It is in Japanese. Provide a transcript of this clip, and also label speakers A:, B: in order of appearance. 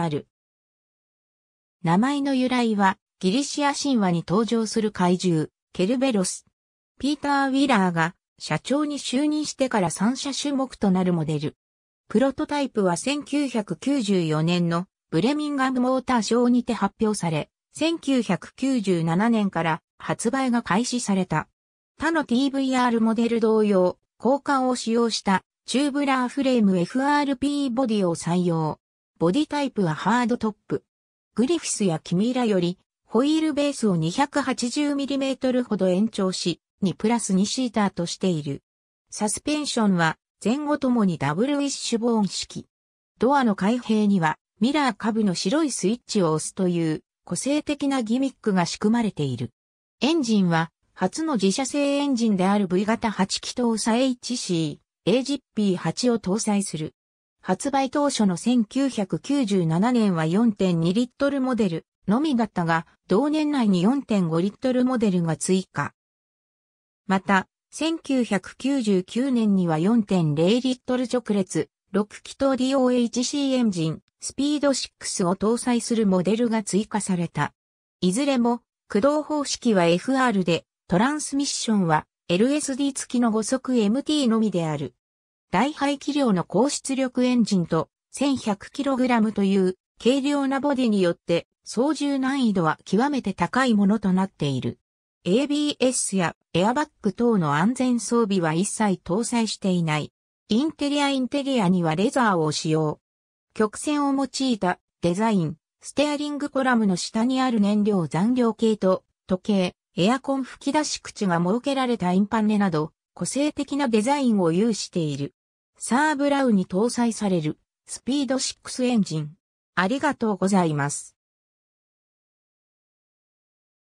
A: ある。名前の由来は、ギリシア神話に登場する怪獣、ケルベロス。ピーター・ウィラーが社長に就任してから三者種目となるモデル。プロトタイプは1994年のブレミンガムモーターショーにて発表され、1997年から発売が開始された。他の TVR モデル同様、交換を使用したチューブラーフレーム FRP ボディを採用。ボディタイプはハードトップ。グリフィスやキミーラより、ホイールベースを 280mm ほど延長し、2プラス2シーターとしている。サスペンションは、前後ともにダブルウィッシュボーン式。ドアの開閉には、ミラー下部の白いスイッチを押すという、個性的なギミックが仕組まれている。エンジンは、初の自社製エンジンである V 型8気筒差 HC、AGP8 を搭載する。発売当初の1997年は4.2リットルモデルのみだったが、同年内に4.5リットルモデルが追加。また、1999年には4.0リットル直列、6気筒 DOHC エンジン、スピード6を搭載するモデルが追加された。いずれも、駆動方式は FR で、トランスミッションは LSD 付きの5速 MT のみである。大排気量の高出力エンジンと 1100kg という軽量なボディによって操縦難易度は極めて高いものとなっている。ABS やエアバッグ等の安全装備は一切搭載していない。インテリアインテリアにはレザーを使用。曲線を用いたデザイン、ステアリングコラムの下にある燃料残量計と時計、エアコン吹き出し口が設けられたインパネなど個性的なデザインを有している。サーブラウに搭載されるスピード6エンジン。ありがとうございます。